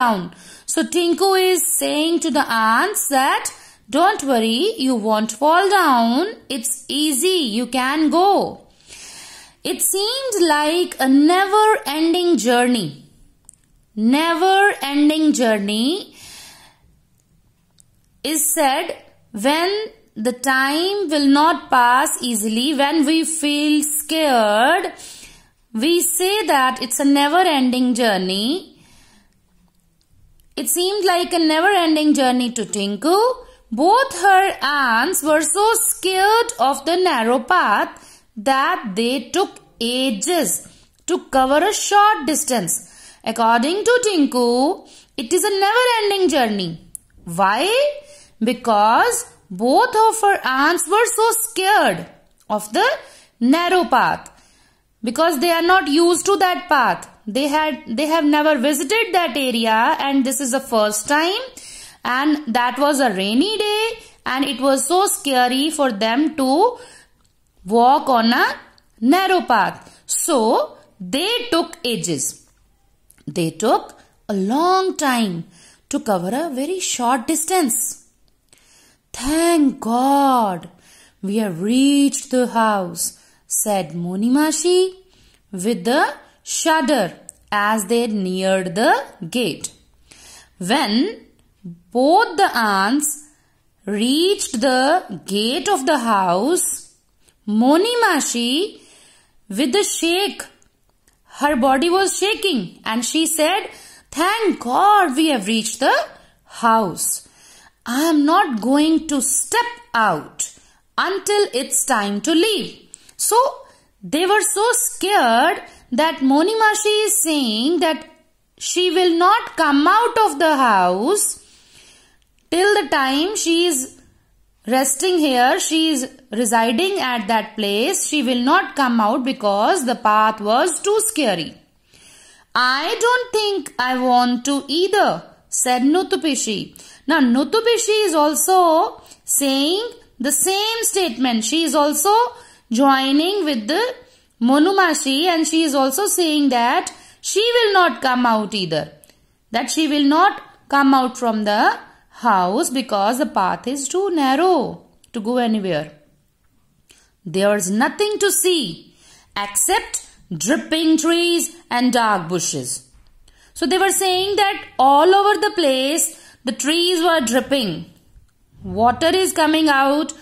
down. So Tinku is saying to the ants that don't worry, you won't fall down. It's easy, you can go. It seemed like a never ending journey. Never ending journey is said when the time will not pass easily, when we feel scared. We say that it's a never ending journey it seemed like a never-ending journey to Tinku. Both her aunts were so scared of the narrow path that they took ages to cover a short distance. According to Tinku, it is a never-ending journey. Why? Because both of her aunts were so scared of the narrow path because they are not used to that path they had they have never visited that area and this is the first time and that was a rainy day and it was so scary for them to walk on a narrow path so they took ages they took a long time to cover a very short distance thank god we have reached the house said monimashi with the shudder as they neared the gate. When both the ants reached the gate of the house, Monimashi, with a shake, her body was shaking and she said, Thank God we have reached the house. I am not going to step out until it's time to leave. So they were so scared that Monimashi is saying that she will not come out of the house till the time she is resting here, she is residing at that place. She will not come out because the path was too scary. I don't think I want to either, said Nutupishi. Now, Nutupishi is also saying the same statement. She is also joining with the Monumashi, and she is also saying that she will not come out either. That she will not come out from the house because the path is too narrow to go anywhere. There's nothing to see except dripping trees and dark bushes. So they were saying that all over the place the trees were dripping. Water is coming out